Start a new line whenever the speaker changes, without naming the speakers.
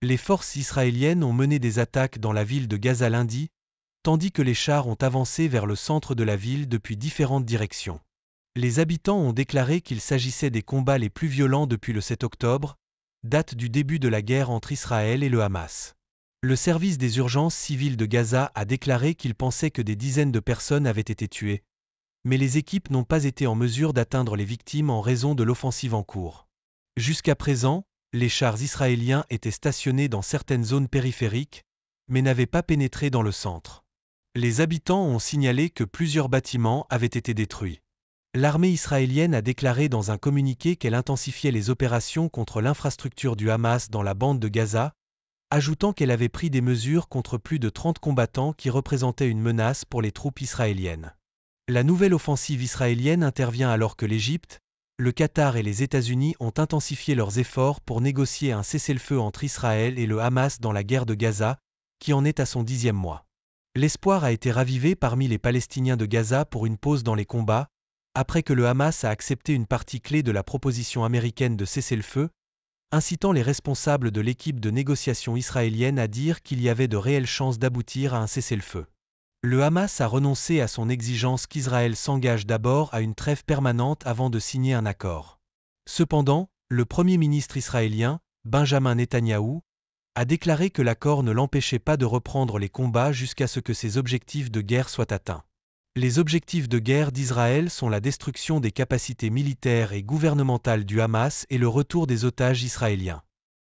Les forces israéliennes ont mené des attaques dans la ville de Gaza lundi, tandis que les chars ont avancé vers le centre de la ville depuis différentes directions. Les habitants ont déclaré qu'il s'agissait des combats les plus violents depuis le 7 octobre, date du début de la guerre entre Israël et le Hamas. Le service des urgences civiles de Gaza a déclaré qu'il pensait que des dizaines de personnes avaient été tuées, mais les équipes n'ont pas été en mesure d'atteindre les victimes en raison de l'offensive en cours. Jusqu'à présent, les chars israéliens étaient stationnés dans certaines zones périphériques, mais n'avaient pas pénétré dans le centre. Les habitants ont signalé que plusieurs bâtiments avaient été détruits. L'armée israélienne a déclaré dans un communiqué qu'elle intensifiait les opérations contre l'infrastructure du Hamas dans la bande de Gaza, ajoutant qu'elle avait pris des mesures contre plus de 30 combattants qui représentaient une menace pour les troupes israéliennes. La nouvelle offensive israélienne intervient alors que l'Égypte, le Qatar et les États-Unis ont intensifié leurs efforts pour négocier un cessez-le-feu entre Israël et le Hamas dans la guerre de Gaza, qui en est à son dixième mois. L'espoir a été ravivé parmi les Palestiniens de Gaza pour une pause dans les combats, après que le Hamas a accepté une partie clé de la proposition américaine de cessez-le-feu, incitant les responsables de l'équipe de négociation israélienne à dire qu'il y avait de réelles chances d'aboutir à un cessez-le-feu. Le Hamas a renoncé à son exigence qu'Israël s'engage d'abord à une trêve permanente avant de signer un accord. Cependant, le Premier ministre israélien, Benjamin Netanyahou, a déclaré que l'accord ne l'empêchait pas de reprendre les combats jusqu'à ce que ses objectifs de guerre soient atteints. Les objectifs de guerre d'Israël sont la destruction des capacités militaires et gouvernementales du Hamas et le retour des otages israéliens.